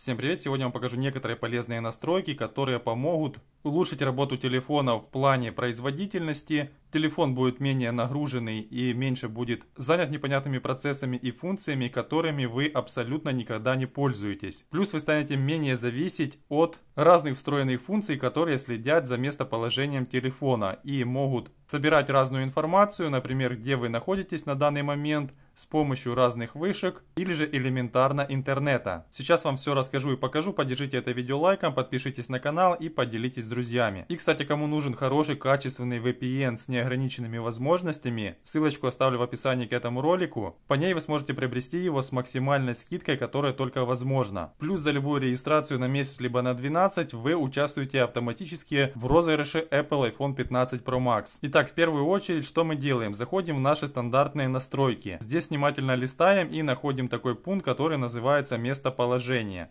Всем привет! Сегодня я вам покажу некоторые полезные настройки, которые помогут улучшить работу телефона в плане производительности телефон будет менее нагруженный и меньше будет занят непонятными процессами и функциями, которыми вы абсолютно никогда не пользуетесь. Плюс вы станете менее зависеть от разных встроенных функций, которые следят за местоположением телефона и могут собирать разную информацию, например, где вы находитесь на данный момент, с помощью разных вышек или же элементарно интернета. Сейчас вам все расскажу и покажу, поддержите это видео лайком, подпишитесь на канал и поделитесь с друзьями. И, кстати, кому нужен хороший качественный VPN с не неограниченными возможностями, ссылочку оставлю в описании к этому ролику, по ней вы сможете приобрести его с максимальной скидкой, которая только возможна. Плюс за любую регистрацию на месяц либо на 12 вы участвуете автоматически в розыгрыше Apple iPhone 15 Pro Max. Итак, в первую очередь, что мы делаем? Заходим в наши стандартные настройки. Здесь внимательно листаем и находим такой пункт, который называется местоположение.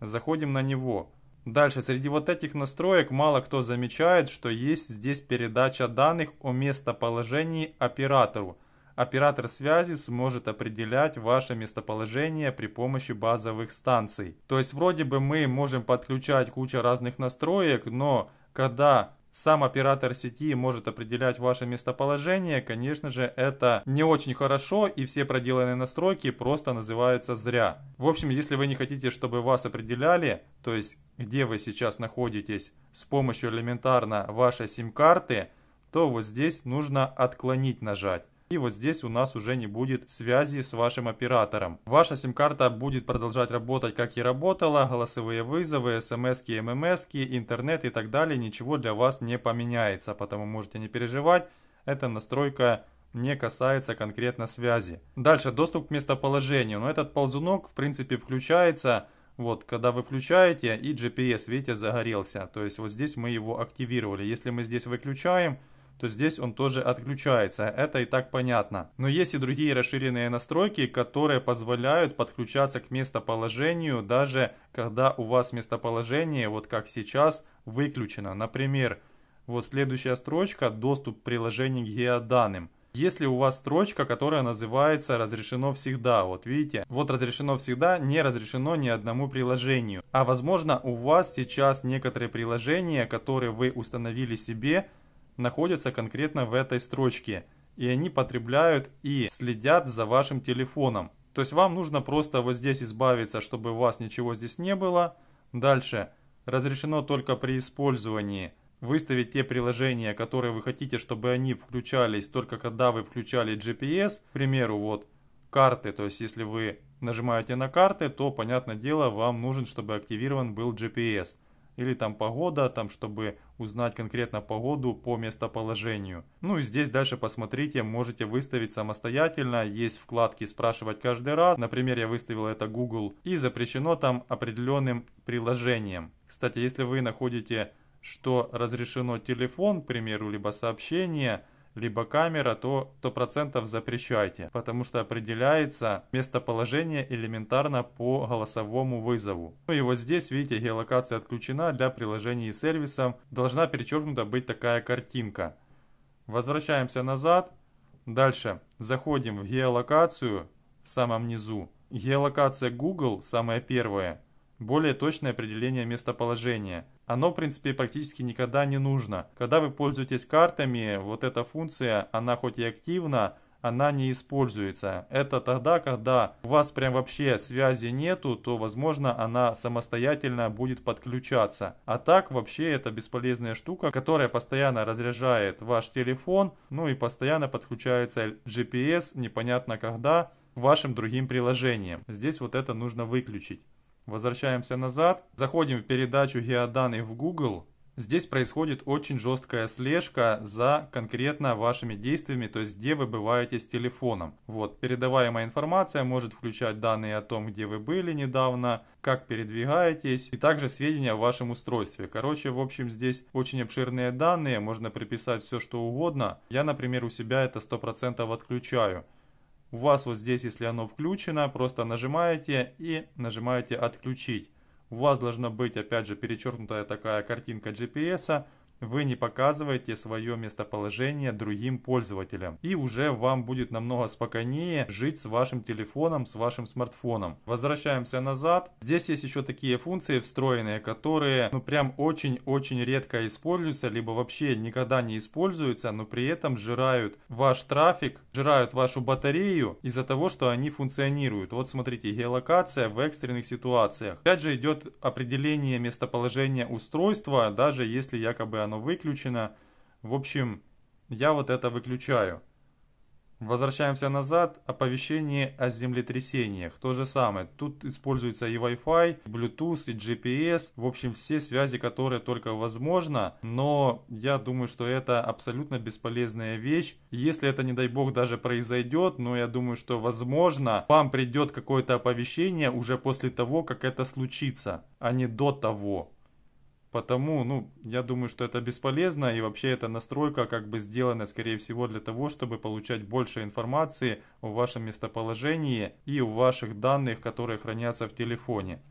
Заходим на него. Дальше, среди вот этих настроек мало кто замечает, что есть здесь передача данных о местоположении оператору. Оператор связи сможет определять ваше местоположение при помощи базовых станций. То есть вроде бы мы можем подключать кучу разных настроек, но когда сам оператор сети может определять ваше местоположение, конечно же, это не очень хорошо, и все проделанные настройки просто называются зря. В общем, если вы не хотите, чтобы вас определяли, то есть где вы сейчас находитесь, с помощью элементарно вашей сим-карты, то вот здесь нужно отклонить нажать. И вот здесь у нас уже не будет связи с вашим оператором. Ваша сим-карта будет продолжать работать, как и работала. Голосовые вызовы, смс, ммс, интернет и так далее. Ничего для вас не поменяется, поэтому можете не переживать. Эта настройка не касается конкретно связи. Дальше доступ к местоположению. Но этот ползунок в принципе включается вот, когда вы включаете, и GPS, видите, загорелся. То есть вот здесь мы его активировали. Если мы здесь выключаем, то здесь он тоже отключается. Это и так понятно. Но есть и другие расширенные настройки, которые позволяют подключаться к местоположению, даже когда у вас местоположение, вот как сейчас, выключено. Например, вот следующая строчка «Доступ приложений к геоданным» если у вас строчка, которая называется «Разрешено всегда». Вот видите, вот «Разрешено всегда» не разрешено ни одному приложению. А возможно у вас сейчас некоторые приложения, которые вы установили себе, находятся конкретно в этой строчке. И они потребляют и следят за вашим телефоном. То есть вам нужно просто вот здесь избавиться, чтобы у вас ничего здесь не было. Дальше. Разрешено только при использовании – выставить те приложения, которые вы хотите, чтобы они включались только когда вы включали GPS. К примеру, вот карты, то есть если вы нажимаете на карты, то, понятное дело, вам нужен, чтобы активирован был GPS. Или там погода, там чтобы узнать конкретно погоду по местоположению. Ну и здесь дальше посмотрите, можете выставить самостоятельно. Есть вкладки «Спрашивать каждый раз». Например, я выставил это Google и запрещено там определенным приложением. Кстати, если вы находите что разрешено телефон, к примеру, либо сообщение, либо камера, то 100% запрещайте, потому что определяется местоположение элементарно по голосовому вызову. Ну и вот здесь, видите, геолокация отключена для приложений и сервисов. Должна перечеркнута быть такая картинка. Возвращаемся назад. Дальше заходим в геолокацию в самом низу. Геолокация Google, самое первое, более точное определение местоположения. Оно, в принципе, практически никогда не нужно. Когда вы пользуетесь картами, вот эта функция, она хоть и активна, она не используется. Это тогда, когда у вас прям вообще связи нету, то, возможно, она самостоятельно будет подключаться. А так, вообще, это бесполезная штука, которая постоянно разряжает ваш телефон, ну и постоянно подключается GPS, непонятно когда, вашим другим приложением. Здесь вот это нужно выключить. Возвращаемся назад, заходим в передачу геоданы в Google. Здесь происходит очень жесткая слежка за конкретно вашими действиями, то есть где вы бываете с телефоном. Вот, передаваемая информация может включать данные о том, где вы были недавно, как передвигаетесь, и также сведения о вашем устройстве. Короче, в общем, здесь очень обширные данные, можно приписать все, что угодно. Я, например, у себя это 100% отключаю. У вас вот здесь, если оно включено, просто нажимаете и нажимаете «Отключить». У вас должна быть, опять же, перечеркнутая такая картинка GPS, вы не показываете свое местоположение другим пользователям. И уже вам будет намного спокойнее жить с вашим телефоном, с вашим смартфоном. Возвращаемся назад. Здесь есть еще такие функции встроенные, которые ну прям очень-очень редко используются, либо вообще никогда не используются, но при этом жирают ваш трафик, жирают вашу батарею из-за того, что они функционируют. Вот смотрите, геолокация в экстренных ситуациях. Опять же идет определение местоположения устройства, даже если якобы оно оно выключено. В общем, я вот это выключаю. Возвращаемся назад. Оповещение о землетрясениях. То же самое. Тут используется и Wi-Fi, и Bluetooth, и GPS. В общем, все связи, которые только возможно. Но я думаю, что это абсолютно бесполезная вещь. Если это, не дай бог, даже произойдет, но я думаю, что возможно, вам придет какое-то оповещение уже после того, как это случится, а не до того. Потому, ну, я думаю, что это бесполезно, и вообще эта настройка как бы сделана, скорее всего, для того, чтобы получать больше информации о вашем местоположении и о ваших данных, которые хранятся в телефоне.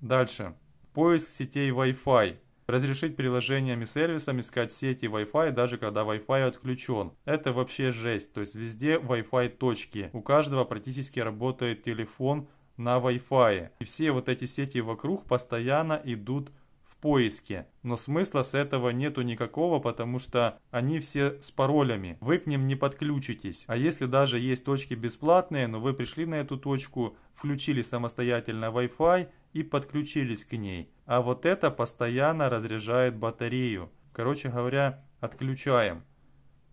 Дальше. Поиск сетей Wi-Fi. Разрешить приложениями, и сервисам искать сети Wi-Fi, даже когда Wi-Fi отключен. Это вообще жесть, то есть везде Wi-Fi точки. У каждого практически работает телефон на Wi-Fi. И все вот эти сети вокруг постоянно идут поиске. Но смысла с этого нету никакого, потому что они все с паролями. Вы к ним не подключитесь. А если даже есть точки бесплатные, но вы пришли на эту точку, включили самостоятельно Wi-Fi и подключились к ней. А вот это постоянно разряжает батарею. Короче говоря, отключаем.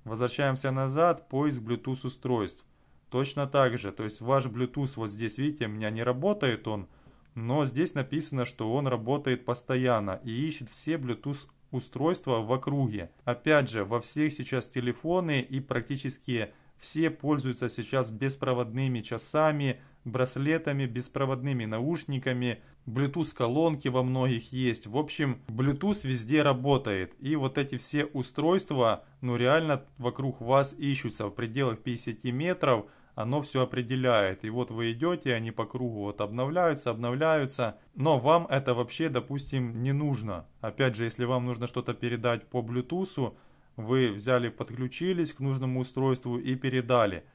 Возвращаемся назад, поиск Bluetooth устройств. Точно так же, то есть ваш Bluetooth, вот здесь видите, у меня не работает он, но здесь написано, что он работает постоянно и ищет все Bluetooth устройства в округе. Опять же, во всех сейчас телефоны и практически все пользуются сейчас беспроводными часами, браслетами, беспроводными наушниками, Bluetooth колонки во многих есть. В общем, Bluetooth везде работает. И вот эти все устройства, ну реально вокруг вас ищутся в пределах 50 метров оно все определяет. И вот вы идете, они по кругу вот обновляются, обновляются, но вам это вообще, допустим, не нужно. Опять же, если вам нужно что-то передать по Bluetooth, вы взяли, подключились к нужному устройству и передали.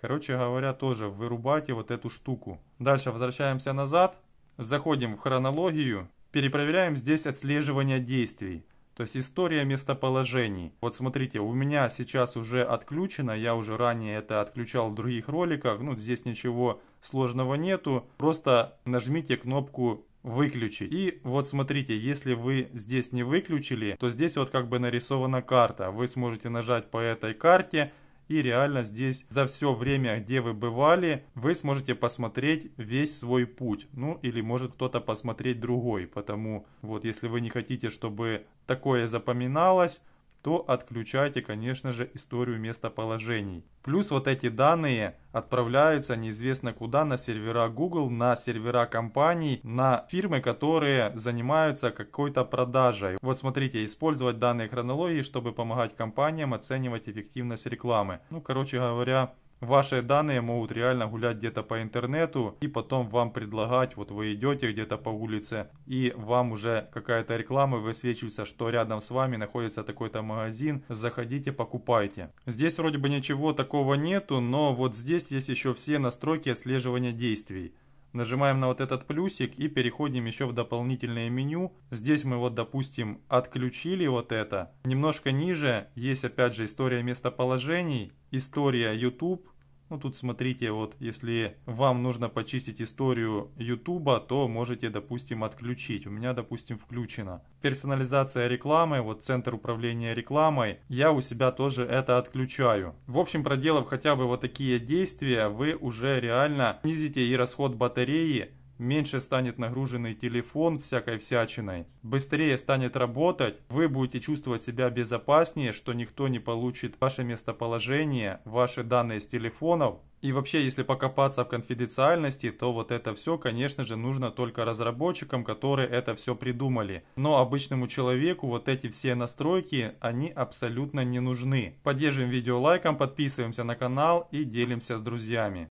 Короче говоря, тоже вырубайте вот эту штуку. Дальше возвращаемся назад, заходим в хронологию, перепроверяем здесь отслеживание действий. То есть история местоположений. Вот смотрите, у меня сейчас уже отключено, я уже ранее это отключал в других роликах, ну здесь ничего сложного нету, просто нажмите кнопку выключить. И вот смотрите, если вы здесь не выключили, то здесь вот как бы нарисована карта. Вы сможете нажать по этой карте, и реально здесь за все время, где вы бывали, вы сможете посмотреть весь свой путь. Ну или может кто-то посмотреть другой. Потому вот если вы не хотите, чтобы такое запоминалось, то отключайте, конечно же, историю местоположений. Плюс вот эти данные отправляются неизвестно куда на сервера Google, на сервера компаний, на фирмы, которые занимаются какой-то продажей. Вот смотрите, использовать данные хронологии, чтобы помогать компаниям оценивать эффективность рекламы. Ну, короче говоря, Ваши данные могут реально гулять где-то по интернету и потом вам предлагать, вот вы идете где-то по улице и вам уже какая-то реклама высвечивается, что рядом с вами находится такой-то магазин, заходите, покупайте. Здесь вроде бы ничего такого нету, но вот здесь есть еще все настройки отслеживания действий. Нажимаем на вот этот плюсик и переходим еще в дополнительное меню. Здесь мы вот, допустим, отключили вот это. Немножко ниже есть опять же история местоположений, история YouTube, ну тут смотрите, вот если вам нужно почистить историю YouTube, то можете, допустим, отключить. У меня, допустим, включено. Персонализация рекламы, вот центр управления рекламой, я у себя тоже это отключаю. В общем, проделав хотя бы вот такие действия, вы уже реально снизите и расход батареи, меньше станет нагруженный телефон всякой всячиной, быстрее станет работать, вы будете чувствовать себя безопаснее, что никто не получит ваше местоположение, ваши данные с телефонов. И вообще, если покопаться в конфиденциальности, то вот это все, конечно же, нужно только разработчикам, которые это все придумали. Но обычному человеку вот эти все настройки, они абсолютно не нужны. Поддерживаем видео лайком, подписываемся на канал и делимся с друзьями.